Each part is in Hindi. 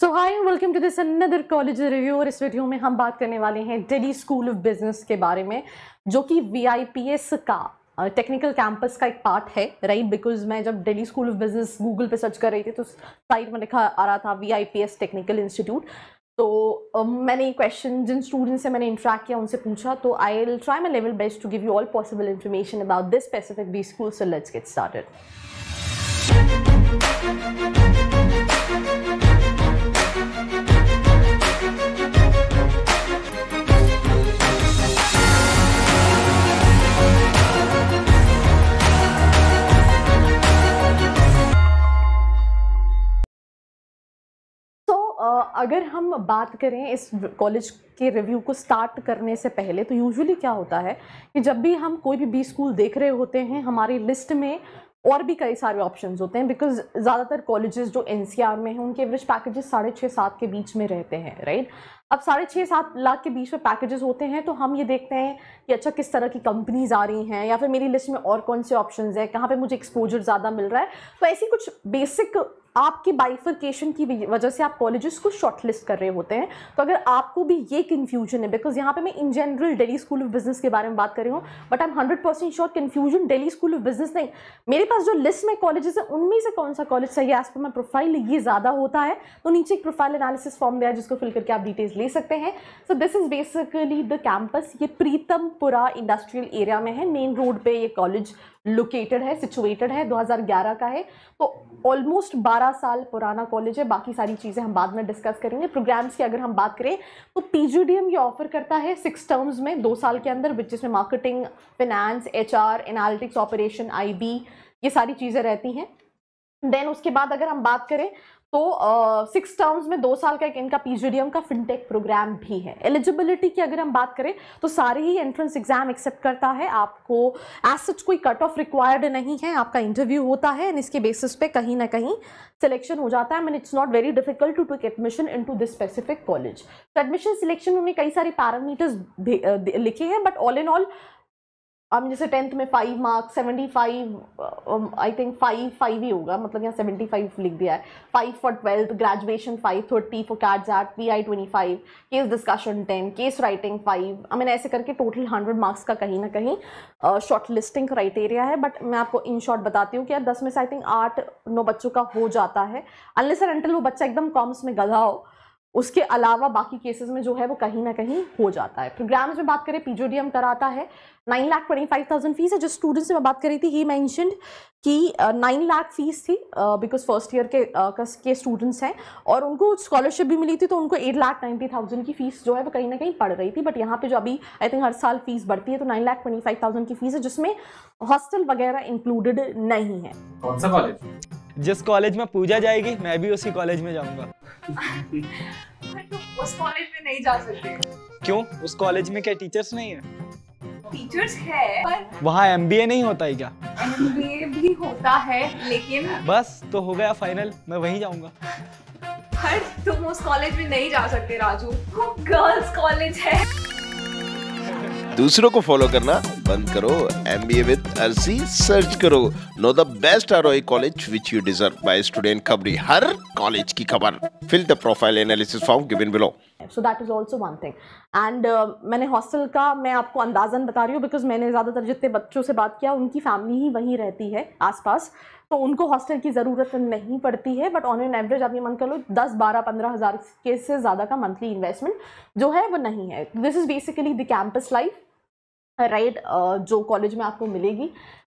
So hi and welcome to this another college review और इस वीडियो में हम बात करने वाले हैं दिल्ली स्कूल ऑफ बिजनेस के बारे में जो कि वीआईपीएस का टेक्निकल uh, कैंपस का एक पार्ट है राइट right? बिकॉज मैं जब Delhi school of business Google पे सर्च कर रही थी तो साइट में लिखा आ रहा था वीआईपीएस टेक्निकल इंस्टीट्यूट तो uh, मैंने क्वेश्चन जिन स्टूडेंट से मैंने इंटरेक्ट किया उनसे पूछा तो I will try my level best to give you all possible information about this specific B school so let's get started अगर हम बात करें इस कॉलेज के रिव्यू को स्टार्ट करने से पहले तो यूजुअली क्या होता है कि जब भी हम कोई भी बी स्कूल देख रहे होते हैं हमारी लिस्ट में और भी कई सारे ऑप्शन होते हैं बिकॉज ज़्यादातर कॉलेजेस जो एन में हैं उनके एवरेज पैकेजेस साढ़े छः सात के बीच में रहते हैं राइट अब साढ़े छः सात लाख के बीच में पैकेजेस होते हैं तो हम ये देखते हैं कि अच्छा किस तरह की कंपनीज आ रही हैं या फिर मेरी लिस्ट में और कौन से ऑप्शन हैं कहाँ पे मुझे एक्सपोजर ज़्यादा मिल रहा है तो ऐसी कुछ बेसिक आपके बाइफर्केशन की वजह से आप कॉलेजेस को शॉर्टलिस्ट कर रहे होते हैं तो अगर आपको भी ये कन्फ्यूजन है बिकॉज यहाँ पे मैं in general Delhi school of business के बारे में बात कर रही हूँ but I am hundred percent sure confusion Delhi school of business नहीं मेरे पास जो लिस्ट में कॉलेजेस है उनमें से कौन सा कॉलेज चाहिए एज पर माई प्रोफाइल ये ज़्यादा होता है तो नीचे एक प्रोफाइल एनालिसिस फॉर्म दिया जिसको फिल करके आप डिटेल्स ले सकते हैं so this is basically the campus ये प्रीतमपुरा इंडस्ट्रियल एरिया में है मेन रोड पर ये कॉलेज लोकेटेड है सिचुएटेड है 2011 का है तो ऑलमोस्ट बारह बारह साल पुराना कॉलेज है बाकी सारी चीज़ें हम बाद में डिस्कस करेंगे प्रोग्राम्स की अगर हम बात करें तो पी ये ऑफर करता है सिक्स टर्म्स में दो साल के अंदर विच जिसमें marketing finance H R analytics operation आई ये सारी चीज़ें रहती हैं देन उसके बाद अगर हम बात करें तो सिक्स टर्म्स में दो साल का एक इनका पीजीडीएम का फिनटेक प्रोग्राम भी है एलिजिबिलिटी की अगर हम बात करें तो सारे ही एंट्रेंस एग्जाम एक्सेप्ट करता है आपको एज सच कोई कट ऑफ रिक्वायर्ड नहीं है आपका इंटरव्यू होता है एंड इसके बेसिस पे कहीं ना कहीं सिलेक्शन हो जाता है mean it's not very difficult to take admission into this specific college admission selection में कई सारे पैरामीटर्स लिखे हैं बट ऑल इन ऑल अब जैसे टेंथ में five marks seventy five I think five five ही होगा मतलब यहाँ सेवेंटी फाइव लिख दिया है five for twelfth graduation five thirty for CAT XAT P I twenty five case discussion ten case writing five I mean ऐसे करके टोटल हंड्रेड मार्क्स का कहीं ना कहीं शॉर्ट लिस्टिंग क्राइटेरिया है बट मैं आपको इन शॉर्ट बताती हूँ कि दस में से आई थिंक आठ नौ बच्चों का हो जाता है अनलेस एंड अनटिल वो बच्चा एकदम कॉम्स में गधा हो उसके अलावा बाकी केसेस में जो है वो कहीं ना कहीं हो जाता है प्रोग्राम्स में बात करें पीजीडीएम कराता है nine lakh twenty five thousand fees है जो स्टूडेंट्स से मैं बात करी थी ही मैंशन कि नाइन लाख फीस थी बिकॉज फर्स्ट ईयर के के स्टूडेंट्स हैं और उनको स्कॉलरशिप भी मिली थी तो उनको एट लाख नाइन्टी थाउजेंड की फीस जो है वो कहीं ना कहीं पड़ रही थी बट यहाँ पे जो अभी आई थिंक हर साल फीस बढ़ती है तो nine lakh twenty five thousand की फीस है जिसमें हॉस्टल वगैरह इंक्लूडेड नहीं है कौन सा कॉलेज जिस कॉलेज में पूजा जाएगी मैं भी उसी कॉलेज में जाऊंगा उस कॉलेज में नहीं जा सकते क्यों उस कॉलेज में क्या टीचर्स नहीं है टीचर्स है पर वहाँ एम बी ए नहीं होता है क्या भी होता है लेकिन बस तो हो गया फाइनल मैं वहीं जाऊंगा पर तुम उस कॉलेज में नहीं जा सकते राजू गर्ल्स कॉलेज है दूसरों को फॉलो करना बंद करो एम बी ए विद अर्सी सर्च करो know the best R I college which you deserve by student खबरी हर कॉलेज की खबर fill the profile analysis form given below so that is also one thing and मैंने हॉस्टल का मैं आपको अंदाजन बता रही हूँ बिकॉज मैंने ज़्यादातर जितने बच्चों से बात किया उनकी फैमिली ही वहीं रहती है आसपास तो उनको हॉस्टल की ज़रूरत नहीं पड़ती है बट ऑन एन एवरेज आप ये मन कर लो दस बारह पंद्रह हज़ार के से ज़्यादा का मंथली इन्वेस्टमेंट जो है वो नहीं है this is basically the campus life right right, जो कॉलेज में आपको मिलेगी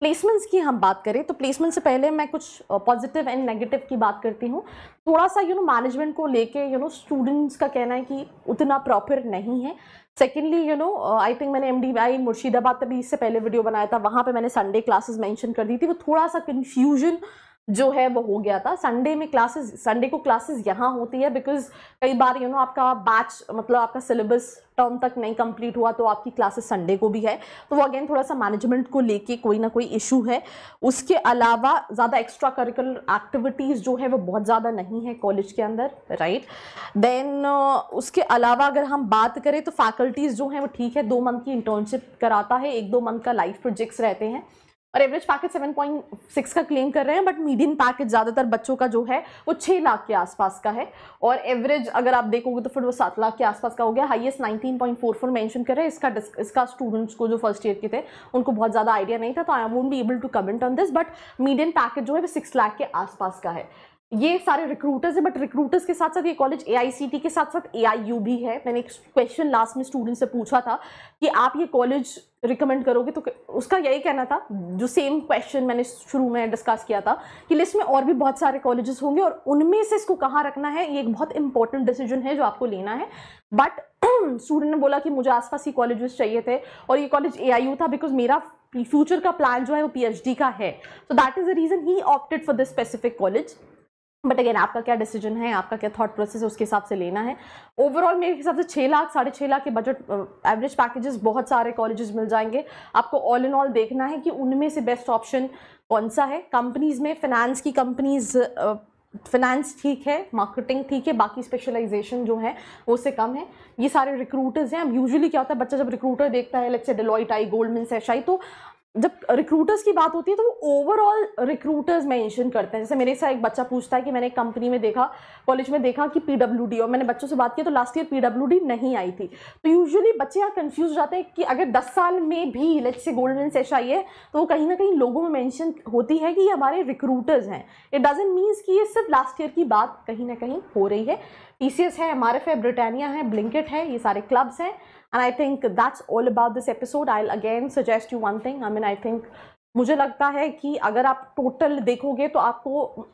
प्लेसमेंट्स की हम बात करें तो प्लेसमेंट से पहले मैं कुछ पॉजिटिव एंड नेगेटिव की बात करती हूँ थोड़ा सा यू नो मैनेजमेंट को लेके यू नो स्टूडेंट्स का कहना है कि उतना प्रॉपर नहीं है secondly you know I think मैंने एम डी आई मुर्शिदाबाद पर भी इससे पहले वीडियो बनाया था वहाँ पर मैंने संडे क्लासेस मैंशन कर दी थी वो थोड़ा सा कन्फ्यूजन जो है वो हो गया था संडे में क्लासेस संडे को क्लासेस यहाँ होती है बिकॉज कई बार यू you नो know, आपका बैच मतलब आपका सिलेबस टर्म तक नहीं कंप्लीट हुआ तो आपकी क्लासेस संडे को भी है तो वो अगेन थोड़ा सा मैनेजमेंट को लेके कोई ना कोई इशू है उसके अलावा ज़्यादा एक्स्ट्रा करिकुलर एक्टिविटीज़ जो है वो बहुत ज़्यादा नहीं है कॉलेज के अंदर राइट right? देन uh, उसके अलावा अगर हम बात करें तो फैकल्टीज़ जो हैं वो ठीक है दो मंथ की इंटर्नशिप कराता है एक दो मंथ का लाइफ प्रोजेक्ट्स रहते हैं और एवरेज पैकेज 7.6 का क्लेम कर रहे हैं बट मीडियम पैकेज ज़्यादातर बच्चों का जो है वो 6 लाख के आसपास का है और एवरेज अगर आप देखोगे तो फिर वो 7 लाख के आसपास का हो गया हाईएस्ट 19.44 मेंशन कर रहे हैं इसका इसका स्टूडेंट्स को जो फर्स्ट ईयर के थे उनको बहुत ज़्यादा आइडिया नहीं था तो I won't be able to comment on this but medium package जो है वो सिक्स लाख के आसपास का है ये सारे रिक्रूटर्स हैं बट रिक्रूटर्स के साथ साथ ये कॉलेज ए के साथ साथ ए भी है मैंने एक क्वेश्चन लास्ट में स्टूडेंट से पूछा था कि आप ये कॉलेज रिकमेंड करोगे तो उसका यही कहना था जो सेम क्वेश्चन मैंने शुरू में डिस्कस किया था कि लिस्ट में और भी बहुत सारे कॉलेजेस होंगे और उनमें से इसको कहाँ रखना है ये एक बहुत इंपॉर्टेंट डिसीजन है जो आपको लेना है बट स्टूडेंट ने बोला कि मुझे आसपास ही कॉलेजेस चाहिए थे और ये कॉलेज ए था बिकॉज मेरा फ्यूचर का प्लान जो है वो पी का है so that is the reason he opted for this specific college but again आपका क्या डिसीजन है आपका क्या थॉट प्रोसेस है उसके हिसाब से लेना है ओवरऑल मेरे हिसाब से छः लाख साढ़े छः लाख के बजट एवरेज पैकेजेस बहुत सारे कॉलेजेस मिल जाएंगे आपको ऑल इन ऑल देखना है कि उनमें से बेस्ट ऑप्शन कौन सा है कंपनीज़ में फाइनेंस की कंपनीज़ फिनेंस ठीक है मार्केटिंग ठीक है बाकी स्पेशलाइजेशन जो है वो से कम है ये सारे रिक्रूटर्स हैं अब यूजुअली क्या होता है बच्चा जब रिक्रूटर देखता है लेट्स से डेलॉइट आई गोल्डमैन सेश आई तो जब रिक्रूटर्स की बात होती है तो वो ओवरऑल रिक्रूटर्स मेंशन करते हैं जैसे मेरे साथ एक बच्चा पूछता है कि मैंने कंपनी में देखा कॉलेज में देखा कि पीडब्ल्यूडी और मैंने बच्चों से बात की तो लास्ट ईयर पीडब्ल्यूडी नहीं आई थी तो यूजुअली बच्चे यहाँ कंफ्यूज जाते हैं कि अगर 10 साल में भी लेट्स से गोल्डन सेश आई है तो वो कहीं ना कहीं लोगों में मैंशन होती है कि ये हमारे रिक्रूटर्स हैं इट डजेंट मीन्स कि ये सिर्फ लास्ट ईयर की बात कहीं ना कहीं हो रही है टी है एम है ब्रिटानिया है ब्लिंकेट है ये सारे क्लब्स हैं and I think that's all about this episode I again suggest you one thing I mean I think मुझे लगता है कि अगर आप टोटल देखोगे तो आपको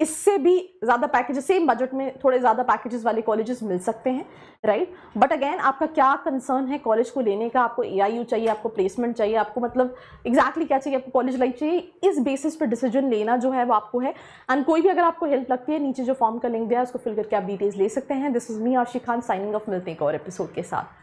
इससे भी ज़्यादा पैकेज सेम बजट में थोड़े ज़्यादा पैकेजेस वाले कॉलेजेस मिल सकते हैं राइट बट अगेन आपका क्या कंसर्न है कॉलेज को लेने का आपको ए चाहिए आपको प्लेसमेंट चाहिए आपको मतलब एग्जैक्टली exactly क्या चाहिए आपको कॉलेज लाइफ चाहिए इस बेसिस पर डिसीजन लेना जो है वो आपको है एंड कोई भी अगर आपको हेल्प लगती है नीचे जो फॉर्म का लिंक दिया है उसको फिल करके आप डिटेल्स ले सकते हैं दिस इज़ मी आशी खान साइनिंग ऑफ मिलते एक और एपिसोड के साथ